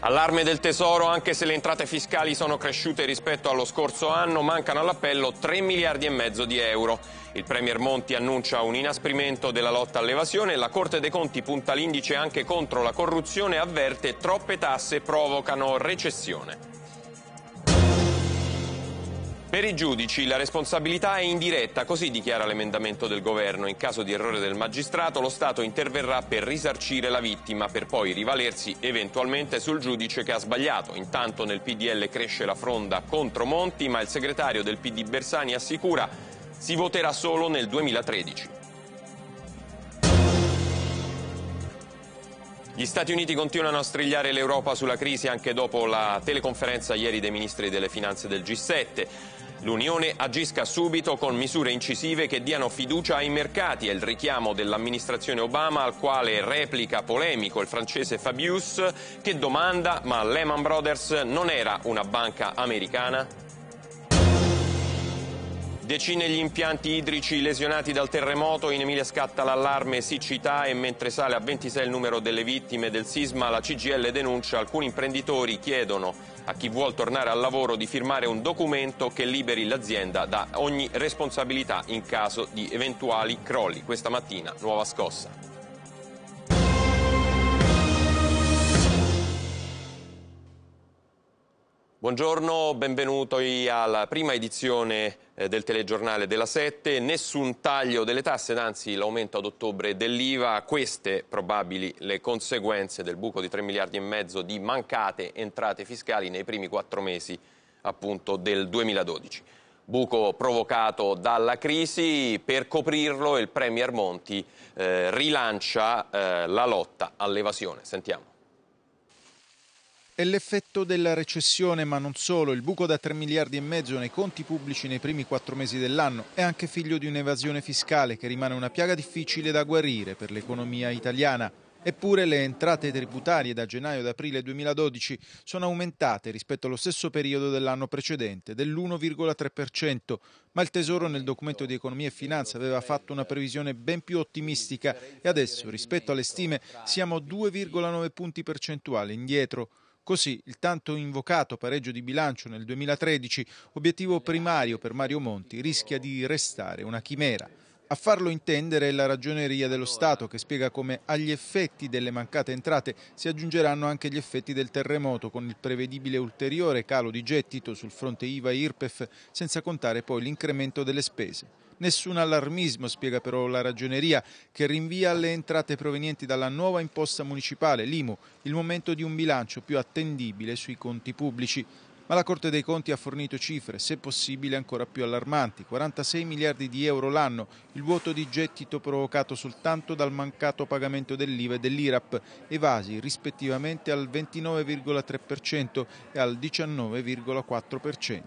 Allarme del Tesoro, anche se le entrate fiscali sono cresciute rispetto allo scorso anno, mancano all'appello 3 miliardi e mezzo di euro. Il Premier Monti annuncia un inasprimento della lotta all'evasione la Corte dei Conti punta l'indice anche contro la corruzione e avverte troppe tasse provocano recessione. Per i giudici la responsabilità è indiretta, così dichiara l'emendamento del governo. In caso di errore del magistrato lo Stato interverrà per risarcire la vittima, per poi rivalersi eventualmente sul giudice che ha sbagliato. Intanto nel PDL cresce la fronda contro Monti, ma il segretario del PD Bersani assicura si voterà solo nel 2013. Gli Stati Uniti continuano a strigliare l'Europa sulla crisi anche dopo la teleconferenza ieri dei ministri delle finanze del G7. L'Unione agisca subito con misure incisive che diano fiducia ai mercati è il richiamo dell'amministrazione Obama al quale replica polemico il francese Fabius che domanda ma Lehman Brothers non era una banca americana? Decine gli impianti idrici lesionati dal terremoto, in Emilia scatta l'allarme siccità e mentre sale a 26 il numero delle vittime del sisma, la CGL denuncia alcuni imprenditori chiedono a chi vuol tornare al lavoro di firmare un documento che liberi l'azienda da ogni responsabilità in caso di eventuali crolli. Questa mattina nuova scossa. Buongiorno, benvenuti alla prima edizione eh, del telegiornale della 7. Nessun taglio delle tasse, anzi l'aumento ad ottobre dell'IVA, queste probabili le conseguenze del buco di 3 miliardi e mezzo di mancate entrate fiscali nei primi quattro mesi appunto, del 2012. Buco provocato dalla crisi, per coprirlo il Premier Monti eh, rilancia eh, la lotta all'evasione. Sentiamo. È l'effetto della recessione, ma non solo. Il buco da 3 miliardi e mezzo nei conti pubblici nei primi quattro mesi dell'anno è anche figlio di un'evasione fiscale che rimane una piaga difficile da guarire per l'economia italiana. Eppure le entrate tributarie da gennaio ad aprile 2012 sono aumentate rispetto allo stesso periodo dell'anno precedente dell'1,3%, ma il Tesoro nel documento di economia e finanza aveva fatto una previsione ben più ottimistica e adesso rispetto alle stime siamo 2,9 punti percentuali indietro. Così il tanto invocato pareggio di bilancio nel 2013, obiettivo primario per Mario Monti, rischia di restare una chimera. A farlo intendere è la ragioneria dello Stato che spiega come agli effetti delle mancate entrate si aggiungeranno anche gli effetti del terremoto con il prevedibile ulteriore calo di gettito sul fronte IVA e IRPEF senza contare poi l'incremento delle spese. Nessun allarmismo, spiega però la ragioneria, che rinvia alle entrate provenienti dalla nuova imposta municipale, l'IMU, il momento di un bilancio più attendibile sui conti pubblici ma la Corte dei Conti ha fornito cifre, se possibile ancora più allarmanti, 46 miliardi di euro l'anno, il vuoto di gettito provocato soltanto dal mancato pagamento dell'IVA e dell'IRAP, evasi rispettivamente al 29,3% e al 19,4%.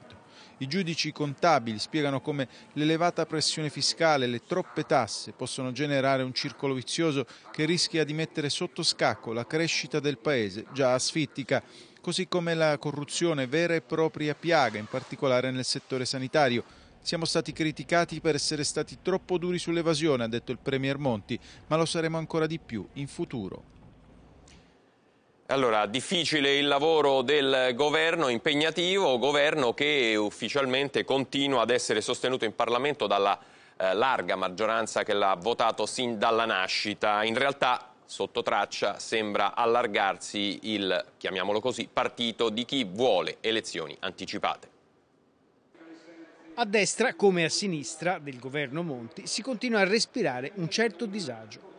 I giudici contabili spiegano come l'elevata pressione fiscale e le troppe tasse possono generare un circolo vizioso che rischia di mettere sotto scacco la crescita del paese già asfittica così come la corruzione vera e propria piaga, in particolare nel settore sanitario. Siamo stati criticati per essere stati troppo duri sull'evasione, ha detto il Premier Monti, ma lo saremo ancora di più in futuro. Allora, difficile il lavoro del governo, impegnativo, governo che ufficialmente continua ad essere sostenuto in Parlamento dalla eh, larga maggioranza che l'ha votato sin dalla nascita. In realtà, sotto traccia, sembra allargarsi il, chiamiamolo così, partito di chi vuole elezioni anticipate. A destra, come a sinistra del governo Monti, si continua a respirare un certo disagio.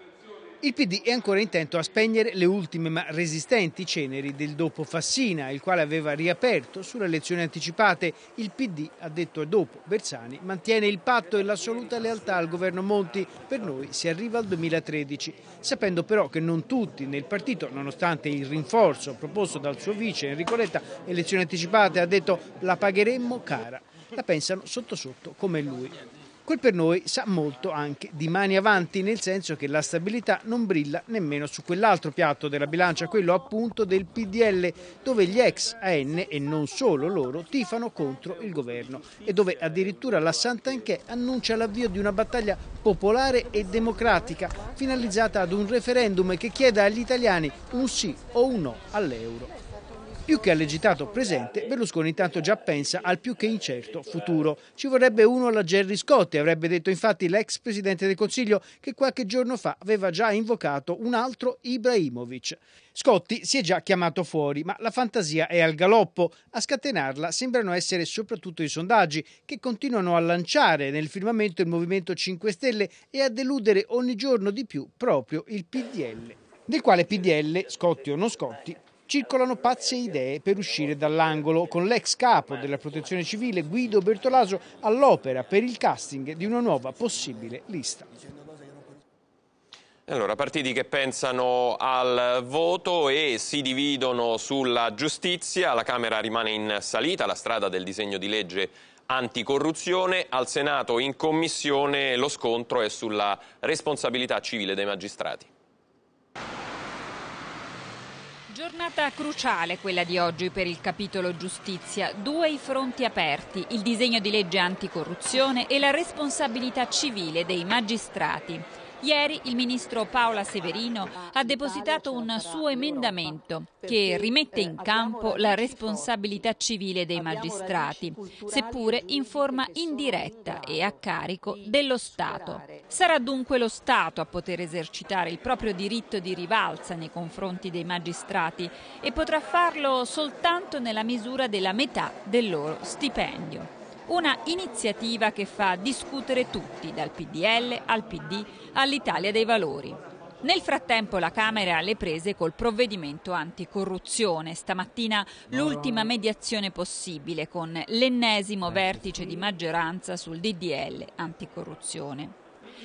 Il PD è ancora intento a spegnere le ultime ma resistenti ceneri del dopo Fassina, il quale aveva riaperto sulle elezioni anticipate. Il PD ha detto dopo Bersani mantiene il patto e l'assoluta lealtà al governo Monti. Per noi si arriva al 2013, sapendo però che non tutti nel partito, nonostante il rinforzo proposto dal suo vice Enrico Letta, elezioni anticipate ha detto la pagheremmo cara. La pensano sotto sotto come lui. Quel per noi sa molto anche di mani avanti, nel senso che la stabilità non brilla nemmeno su quell'altro piatto della bilancia, quello appunto del PDL, dove gli ex AN e non solo loro tifano contro il governo e dove addirittura la Sant'Anchè annuncia l'avvio di una battaglia popolare e democratica finalizzata ad un referendum che chieda agli italiani un sì o un no all'euro. Più che all'agitato presente, Berlusconi intanto già pensa al più che incerto futuro. Ci vorrebbe uno alla Gerry Scotti, avrebbe detto infatti l'ex presidente del Consiglio che qualche giorno fa aveva già invocato un altro Ibrahimovic. Scotti si è già chiamato fuori, ma la fantasia è al galoppo. A scatenarla sembrano essere soprattutto i sondaggi, che continuano a lanciare nel firmamento il Movimento 5 Stelle e a deludere ogni giorno di più proprio il PDL. Del quale PDL, Scotti o non Scotti, circolano pazze idee per uscire dall'angolo, con l'ex capo della protezione civile Guido Bertolaso all'opera per il casting di una nuova possibile lista. Allora, partiti che pensano al voto e si dividono sulla giustizia, la Camera rimane in salita, la strada del disegno di legge anticorruzione, al Senato in commissione lo scontro è sulla responsabilità civile dei magistrati. Giornata cruciale quella di oggi per il capitolo giustizia, due i fronti aperti, il disegno di legge anticorruzione e la responsabilità civile dei magistrati. Ieri il ministro Paola Severino ha depositato un suo emendamento che rimette eh, in campo la responsabilità civile dei magistrati, seppure in forma indiretta e a carico dello Stato. Sarà dunque lo Stato a poter esercitare il proprio diritto di rivalsa nei confronti dei magistrati e potrà farlo soltanto nella misura della metà del loro stipendio. Una iniziativa che fa discutere tutti, dal PDL al PD all'Italia dei Valori. Nel frattempo la Camera ha le prese col provvedimento anticorruzione. Stamattina l'ultima mediazione possibile con l'ennesimo vertice di maggioranza sul DDL anticorruzione.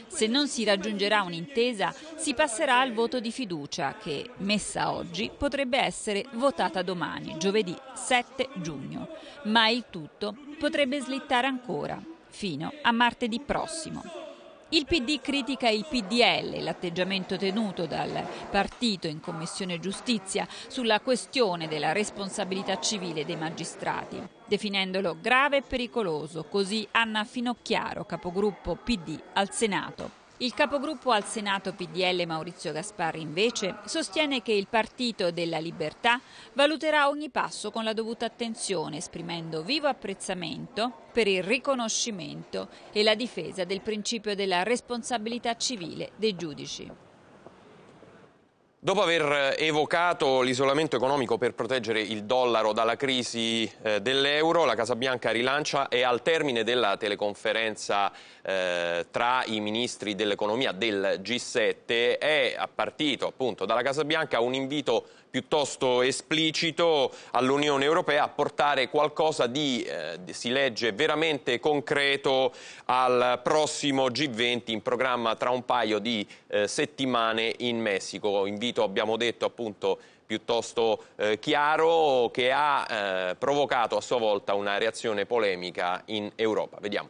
Se non si raggiungerà un'intesa, si passerà al voto di fiducia che, messa oggi, potrebbe essere votata domani, giovedì 7 giugno. Ma il tutto potrebbe slittare ancora, fino a martedì prossimo. Il PD critica il PDL, l'atteggiamento tenuto dal partito in Commissione Giustizia sulla questione della responsabilità civile dei magistrati, definendolo grave e pericoloso, così Anna Finocchiaro, capogruppo PD al Senato. Il capogruppo al Senato PDL Maurizio Gasparri invece sostiene che il Partito della Libertà valuterà ogni passo con la dovuta attenzione, esprimendo vivo apprezzamento per il riconoscimento e la difesa del principio della responsabilità civile dei giudici. Dopo aver evocato l'isolamento economico per proteggere il dollaro dalla crisi eh, dell'euro, la Casa Bianca rilancia e al termine della teleconferenza eh, tra i ministri dell'economia del G7 è partito appunto dalla Casa Bianca un invito piuttosto esplicito all'Unione Europea a portare qualcosa di, eh, si legge, veramente concreto al prossimo G20 in programma tra un paio di eh, settimane in Messico. Invito, abbiamo detto, appunto piuttosto eh, chiaro che ha eh, provocato a sua volta una reazione polemica in Europa. Vediamo.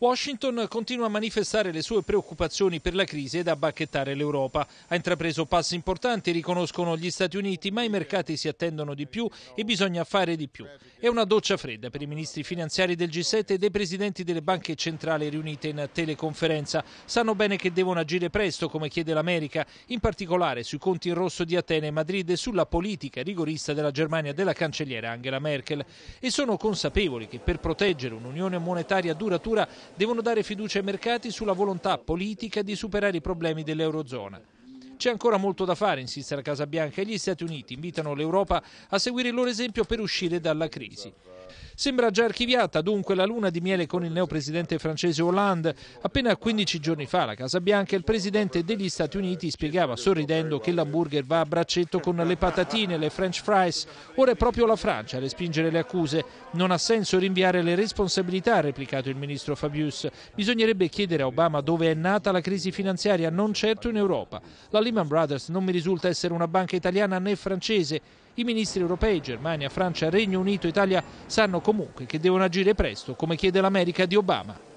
Washington continua a manifestare le sue preoccupazioni per la crisi ed a bacchettare l'Europa. Ha intrapreso passi importanti, riconoscono gli Stati Uniti, ma i mercati si attendono di più e bisogna fare di più. È una doccia fredda per i ministri finanziari del G7 e dei presidenti delle banche centrali riunite in teleconferenza. Sanno bene che devono agire presto, come chiede l'America, in particolare sui conti in rosso di Atene e Madrid e sulla politica rigorista della Germania della cancelliera Angela Merkel. E sono consapevoli che per proteggere un'unione monetaria duratura devono dare fiducia ai mercati sulla volontà politica di superare i problemi dell'Eurozona. C'è ancora molto da fare, insiste la Casa Bianca e gli Stati Uniti invitano l'Europa a seguire il loro esempio per uscire dalla crisi. Sembra già archiviata dunque la luna di miele con il neopresidente francese Hollande. Appena 15 giorni fa la Casa Bianca il presidente degli Stati Uniti spiegava sorridendo che l'hamburger va a braccetto con le patatine, le french fries. Ora è proprio la Francia a respingere le accuse. Non ha senso rinviare le responsabilità, ha replicato il ministro Fabius. Bisognerebbe chiedere a Obama dove è nata la crisi finanziaria, non certo in Europa. La Lehman Brothers non mi risulta essere una banca italiana né francese i ministri europei, Germania, Francia, Regno Unito, Italia sanno comunque che devono agire presto, come chiede l'America di Obama.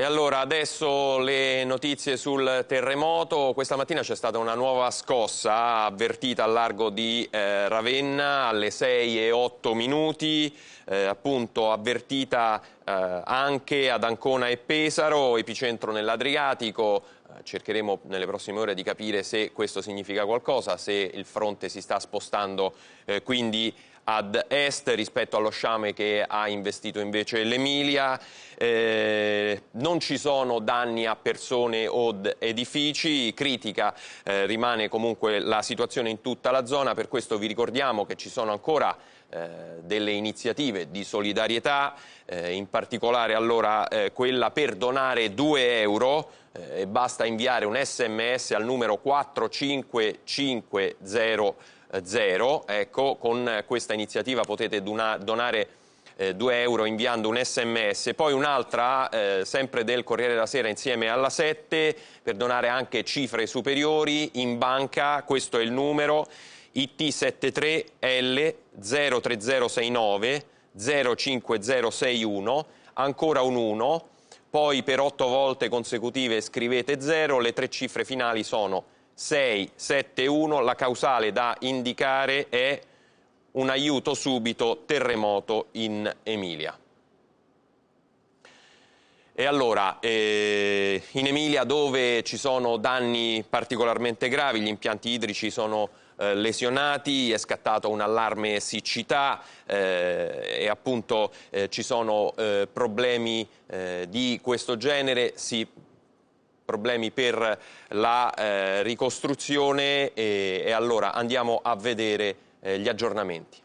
E allora adesso le notizie sul terremoto. Questa mattina c'è stata una nuova scossa avvertita al largo di eh, Ravenna alle 6 e 8 minuti, eh, appunto avvertita eh, anche ad Ancona e Pesaro, epicentro nell'Adriatico. Eh, cercheremo nelle prossime ore di capire se questo significa qualcosa, se il fronte si sta spostando eh, quindi ad est rispetto allo sciame che ha investito invece l'Emilia. Eh, non ci sono danni a persone o edifici, critica eh, rimane comunque la situazione in tutta la zona, per questo vi ricordiamo che ci sono ancora eh, delle iniziative di solidarietà, eh, in particolare allora eh, quella per donare 2 euro eh, e basta inviare un sms al numero 45500 zero, ecco, con questa iniziativa potete donare 2 eh, euro inviando un sms, poi un'altra eh, sempre del Corriere della Sera insieme alla 7 per donare anche cifre superiori in banca, questo è il numero IT73L03069 05061, ancora un 1, poi per 8 volte consecutive scrivete 0, le tre cifre finali sono 671, la causale da indicare è un aiuto subito terremoto in Emilia. E allora, eh, in Emilia dove ci sono danni particolarmente gravi, gli impianti idrici sono eh, lesionati, è scattato un allarme siccità eh, e appunto eh, ci sono eh, problemi eh, di questo genere, si problemi per la eh, ricostruzione e, e, allora andiamo a vedere eh, gli aggiornamenti.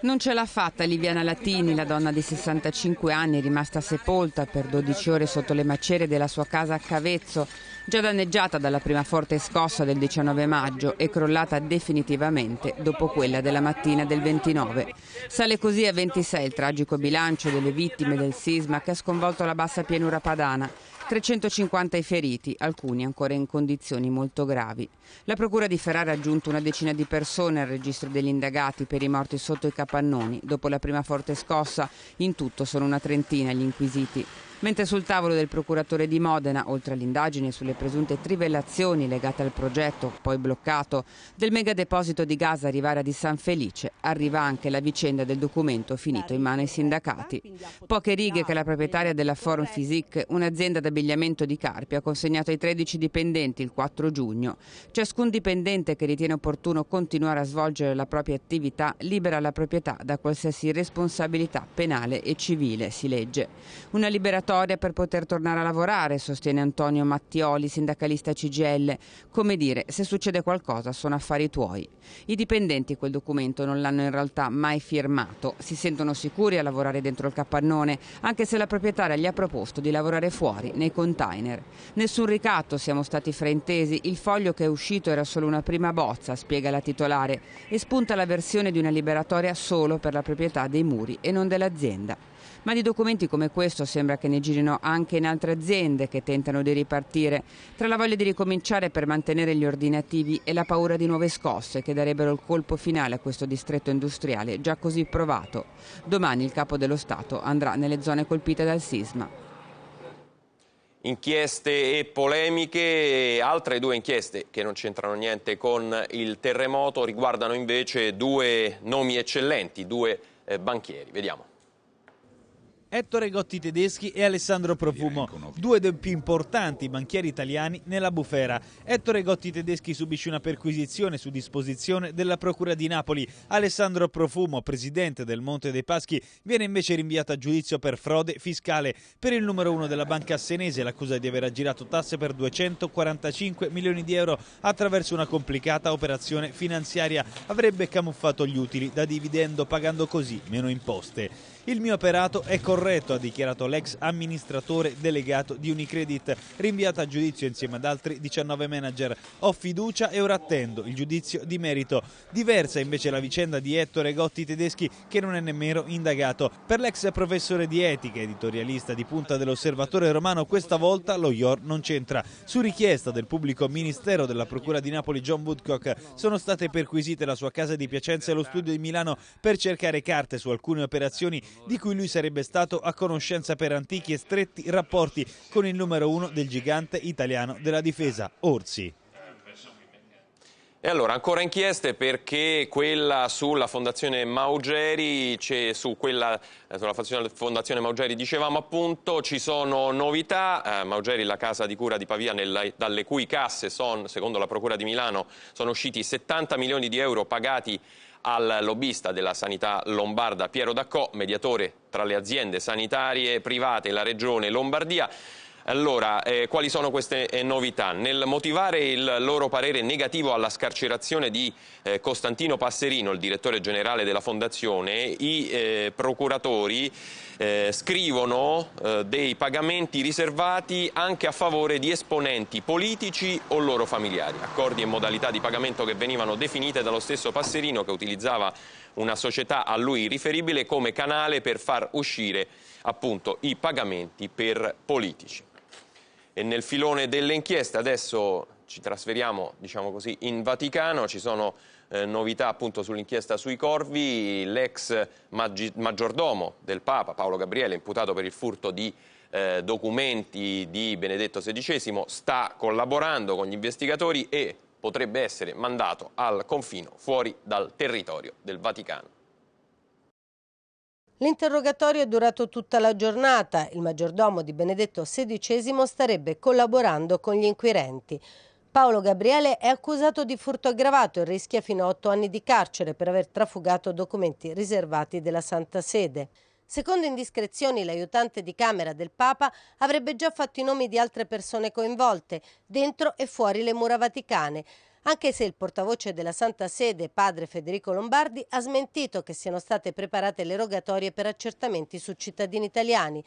Non ce l'ha fatta Liviana Latini, la donna di 65 anni, rimasta sepolta per 12 ore sotto le macerie della sua casa a Cavezzo già danneggiata dalla prima forte scossa del 19 maggio e crollata definitivamente dopo quella della mattina del 29. Sale così a 26 il tragico bilancio delle vittime del sisma che ha sconvolto la bassa pianura padana. 350 i feriti, alcuni ancora in condizioni molto gravi. La Procura di Ferrara ha aggiunto una decina di persone al registro degli indagati per i morti sotto i capannoni. Dopo la prima forte scossa, in tutto sono una trentina gli inquisiti. Mentre sul tavolo del procuratore di Modena, oltre all'indagine sulle presunte trivellazioni legate al progetto, poi bloccato, del megadeposito di gas a Rivara di San Felice, arriva anche la vicenda del documento finito in mano ai sindacati. Poche righe che la proprietaria della Forum Physique, un'azienda d'abbigliamento di Carpi, ha consegnato ai 13 dipendenti il 4 giugno. Ciascun dipendente che ritiene opportuno continuare a svolgere la propria attività libera la proprietà da qualsiasi responsabilità penale e civile, si legge. Una liberatoria moratoria per poter tornare a lavorare, sostiene Antonio Mattioli, sindacalista CGL. Come dire, se succede qualcosa sono affari tuoi. I dipendenti quel documento non l'hanno in realtà mai firmato. Si sentono sicuri a lavorare dentro il capannone, anche se la proprietaria gli ha proposto di lavorare fuori, nei container. Nessun ricatto, siamo stati fraintesi. Il foglio che è uscito era solo una prima bozza, spiega la titolare, e spunta la versione di una liberatoria solo per la proprietà dei muri e non dell'azienda ma di documenti come questo sembra che ne girino anche in altre aziende che tentano di ripartire, tra la voglia di ricominciare per mantenere gli ordinativi e la paura di nuove scosse che darebbero il colpo finale a questo distretto industriale già così provato. Domani il capo dello Stato andrà nelle zone colpite dal sisma inchieste e polemiche, altre due inchieste che non c'entrano niente con il terremoto, riguardano invece due nomi eccellenti, due eh, banchieri. Vediamo. Ettore Gotti Tedeschi e Alessandro Profumo, due dei più importanti banchieri italiani nella bufera. Ettore Gotti Tedeschi subisce una perquisizione su disposizione della Procura di Napoli. Alessandro Profumo, presidente del Monte dei Paschi, viene invece rinviato a giudizio per frode fiscale. Per il numero uno della banca assenese l'accusa di aver aggirato tasse per 245 milioni di euro attraverso una complicata operazione finanziaria. Avrebbe camuffato gli utili da dividendo pagando così meno imposte. Il mio operato è corretto, ha dichiarato l'ex amministratore delegato di Unicredit, rinviata a giudizio insieme ad altri 19 manager. Ho fiducia e ora attendo il giudizio di merito. Diversa invece la vicenda di Ettore Gotti Tedeschi che non è nemmeno indagato. Per l'ex professore di etica, editorialista di punta dell'osservatore romano, questa volta lo IOR non c'entra. Su richiesta del pubblico ministero della Procura di Napoli John Woodcock sono state perquisite la sua casa di Piacenza e lo studio di Milano per cercare carte su alcune operazioni di cui lui sarebbe stato a conoscenza per antichi e stretti rapporti con il numero uno del gigante italiano della difesa, Orsi. E allora, ancora inchieste perché quella sulla Fondazione Maugeri, su quella, eh, sulla Fondazione Maugeri dicevamo appunto, ci sono novità, eh, Maugeri la casa di cura di Pavia nella, dalle cui casse, son, secondo la Procura di Milano, sono usciti 70 milioni di euro pagati al lobbista della sanità lombarda Piero Daccò, mediatore tra le aziende sanitarie private e la regione Lombardia. Allora, eh, quali sono queste eh, novità? Nel motivare il loro parere negativo alla scarcerazione di eh, Costantino Passerino, il direttore generale della Fondazione, i eh, procuratori eh, scrivono eh, dei pagamenti riservati anche a favore di esponenti politici o loro familiari, accordi e modalità di pagamento che venivano definite dallo stesso Passerino che utilizzava una società a lui riferibile come canale per far uscire appunto, i pagamenti per politici. E nel filone delle inchieste adesso ci trasferiamo, diciamo così, in Vaticano, ci sono eh, novità appunto sull'inchiesta sui corvi, l'ex maggiordomo del Papa Paolo Gabriele, imputato per il furto di eh, documenti di Benedetto XVI, sta collaborando con gli investigatori e potrebbe essere mandato al confino fuori dal territorio del Vaticano. L'interrogatorio è durato tutta la giornata. Il maggiordomo di Benedetto XVI starebbe collaborando con gli inquirenti. Paolo Gabriele è accusato di furto aggravato e rischia fino a otto anni di carcere per aver trafugato documenti riservati della Santa Sede. Secondo indiscrezioni, l'aiutante di camera del Papa avrebbe già fatto i nomi di altre persone coinvolte, dentro e fuori le mura vaticane anche se il portavoce della Santa Sede, padre Federico Lombardi, ha smentito che siano state preparate le rogatorie per accertamenti su cittadini italiani.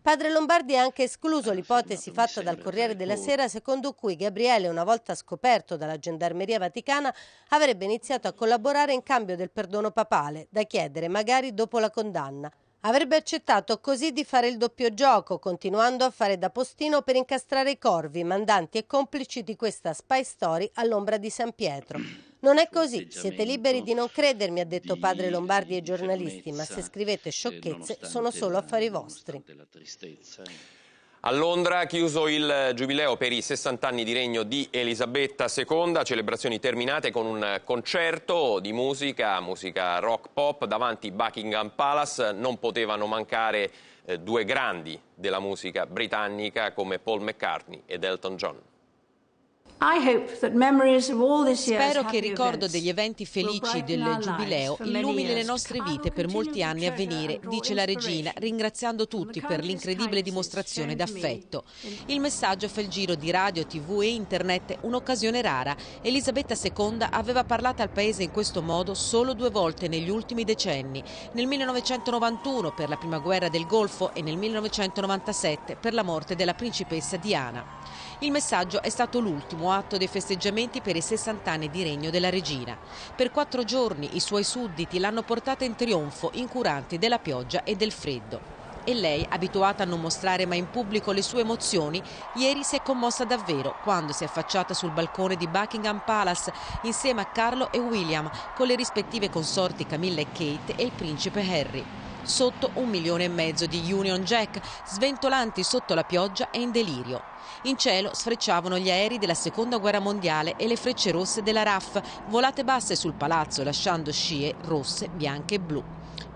Padre Lombardi ha anche escluso ah, l'ipotesi fatta dal Corriere della Sera secondo cui Gabriele, una volta scoperto dalla Gendarmeria Vaticana, avrebbe iniziato a collaborare in cambio del perdono papale, da chiedere magari dopo la condanna. Avrebbe accettato così di fare il doppio gioco, continuando a fare da postino per incastrare i corvi, mandanti e complici di questa spy story all'ombra di San Pietro. Non è così, siete liberi di non credermi, ha detto padre Lombardi ai giornalisti, ma se scrivete sciocchezze sono solo affari vostri. A Londra chiuso il giubileo per i 60 anni di regno di Elisabetta II, celebrazioni terminate con un concerto di musica, musica rock pop, davanti Buckingham Palace. Non potevano mancare eh, due grandi della musica britannica come Paul McCartney ed Elton John. Spero che il ricordo degli eventi felici del Giubileo illumini le nostre vite per molti anni a venire, dice la regina, ringraziando tutti per l'incredibile dimostrazione d'affetto. Il messaggio fa il giro di radio, tv e internet, un'occasione rara. Elisabetta II aveva parlato al paese in questo modo solo due volte negli ultimi decenni, nel 1991 per la prima guerra del Golfo e nel 1997 per la morte della principessa Diana. Il messaggio è stato l'ultimo atto dei festeggiamenti per i 60 anni di regno della regina. Per quattro giorni i suoi sudditi l'hanno portata in trionfo, incuranti della pioggia e del freddo. E lei, abituata a non mostrare mai in pubblico le sue emozioni, ieri si è commossa davvero quando si è affacciata sul balcone di Buckingham Palace insieme a Carlo e William, con le rispettive consorti Camilla e Kate e il principe Harry sotto un milione e mezzo di Union Jack, sventolanti sotto la pioggia e in delirio. In cielo sfrecciavano gli aerei della Seconda Guerra Mondiale e le frecce rosse della RAF, volate basse sul palazzo lasciando scie rosse, bianche e blu.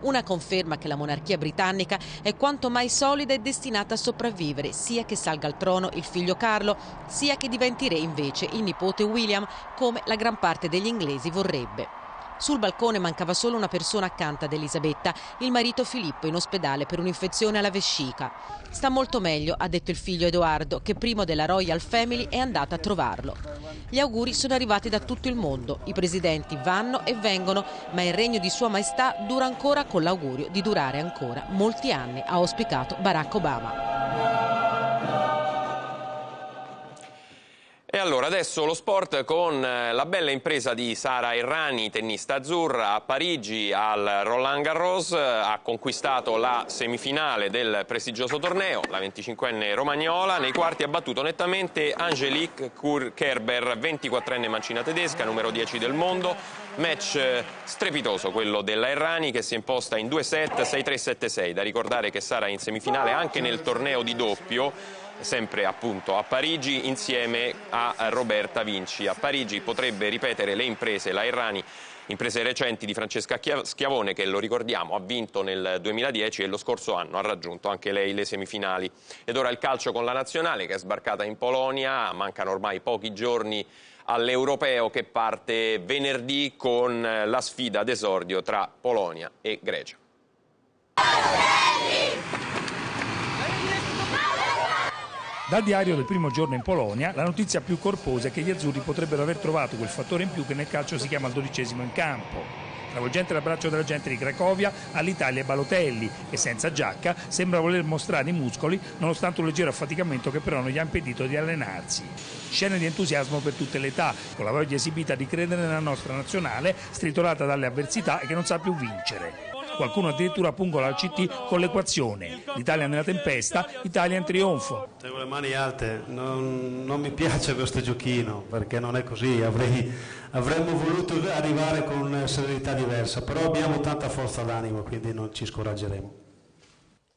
Una conferma che la monarchia britannica è quanto mai solida e destinata a sopravvivere, sia che salga al trono il figlio Carlo, sia che diventi re invece il nipote William, come la gran parte degli inglesi vorrebbe. Sul balcone mancava solo una persona accanto ad Elisabetta, il marito Filippo in ospedale per un'infezione alla vescica. Sta molto meglio, ha detto il figlio Edoardo, che primo della Royal Family è andato a trovarlo. Gli auguri sono arrivati da tutto il mondo, i presidenti vanno e vengono, ma il regno di Sua Maestà dura ancora con l'augurio di durare ancora molti anni, ha auspicato Barack Obama. allora adesso lo sport con eh, la bella impresa di Sara Errani, tennista azzurra a Parigi al Roland Garros, eh, ha conquistato la semifinale del prestigioso torneo, la 25enne romagnola, nei quarti ha battuto nettamente Angelique Kerber, 24enne mancina tedesca, numero 10 del mondo, match eh, strepitoso quello della Errani che si è imposta in due set 6-3-7-6, da ricordare che Sara è in semifinale anche nel torneo di doppio sempre appunto a Parigi insieme a Roberta Vinci. A Parigi potrebbe ripetere le imprese, la Errani imprese recenti di Francesca Schiavone che, lo ricordiamo, ha vinto nel 2010 e lo scorso anno ha raggiunto anche lei le semifinali. Ed ora il calcio con la Nazionale che è sbarcata in Polonia, mancano ormai pochi giorni all'Europeo che parte venerdì con eh, la sfida d'esordio tra Polonia e Grecia. Dal diario del primo giorno in Polonia, la notizia più corposa è che gli azzurri potrebbero aver trovato quel fattore in più che nel calcio si chiama il dodicesimo in campo travolgente l'abbraccio della gente di Cracovia all'Italia e Balotelli, che senza giacca sembra voler mostrare i muscoli nonostante un leggero affaticamento che però non gli ha impedito di allenarsi. Scene di entusiasmo per tutte le età, con la voglia esibita di credere nella nostra nazionale, stritolata dalle avversità e che non sa più vincere qualcuno addirittura pungola la CT con l'equazione. L'Italia nella tempesta, Italia in trionfo. Tengo le mani alte, non, non mi piace questo giochino perché non è così, Avrei, avremmo voluto arrivare con una serenità diversa, però abbiamo tanta forza d'animo quindi non ci scoraggeremo.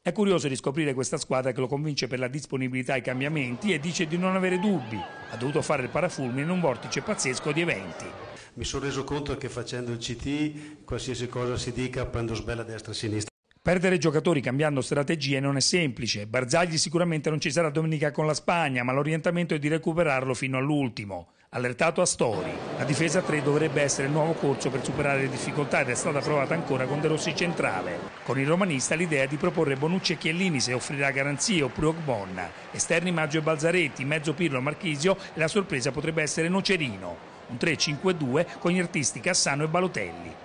È curioso di scoprire questa squadra che lo convince per la disponibilità ai cambiamenti e dice di non avere dubbi. Ha dovuto fare il parafulmine in un vortice pazzesco di eventi. Mi sono reso conto che facendo il CT qualsiasi cosa si dica prendo sbella destra e sinistra. Perdere giocatori cambiando strategie non è semplice. Barzagli sicuramente non ci sarà domenica con la Spagna, ma l'orientamento è di recuperarlo fino all'ultimo. Allertato a Astori, la difesa 3 dovrebbe essere il nuovo corso per superare le difficoltà ed è stata provata ancora con De Rossi centrale. Con il romanista l'idea di proporre Bonucci e Chiellini se offrirà garanzie oppure Ogbon, esterni Maggio e Balzaretti, mezzo Pirlo e Marchisio e la sorpresa potrebbe essere Nocerino, un 3-5-2 con gli artisti Cassano e Balotelli.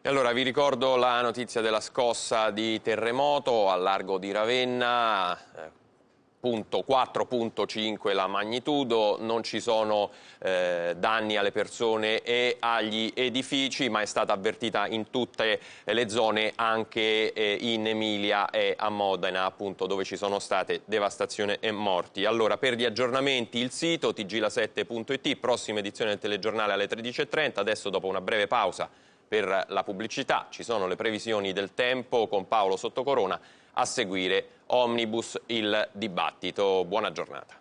E allora vi ricordo la notizia della scossa di terremoto a largo di Ravenna, eh, 4.5 la magnitudo, non ci sono eh, danni alle persone e agli edifici, ma è stata avvertita in tutte le zone, anche eh, in Emilia e a Modena, appunto, dove ci sono state devastazioni e morti. Allora, per gli aggiornamenti il sito tgla7.it, prossima edizione del telegiornale alle 13.30, adesso dopo una breve pausa per la pubblicità, ci sono le previsioni del tempo con Paolo Sottocorona a seguire Omnibus il dibattito. Buona giornata.